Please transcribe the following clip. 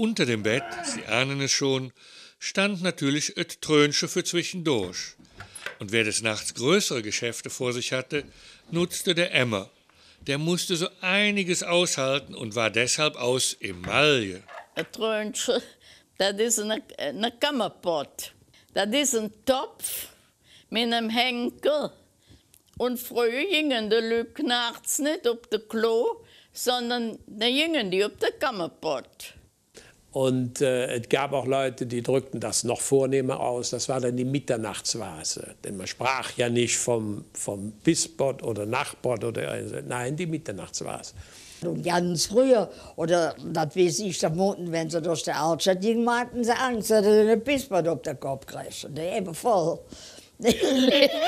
Unter dem Bett, Sie ahnen es schon, stand natürlich et Trönsche für zwischendurch. Und wer des Nachts größere Geschäfte vor sich hatte, nutzte der Emmer. Der musste so einiges aushalten und war deshalb aus Emaille. Et Trönsche, das ist eine, eine Kammerpott. Das ist ein Topf mit einem Henkel. Und früher gingen die Leute nachts nicht auf das Klo, sondern da gingen die auf de Kammerpott. Und äh, es gab auch Leute, die drückten das noch vornehmer aus. Das war dann die Mitternachtsvase. Denn man sprach ja nicht vom, vom Bisbot oder Nachbot oder also, nein, die Mitternachtsvase. Und ganz früher, oder das weiß ich, da Monden, wenn sie durch die Altstadt gingen, hatten sie Angst, dass sie den Bisbot auf den Kopf kriegen. Der eben voll.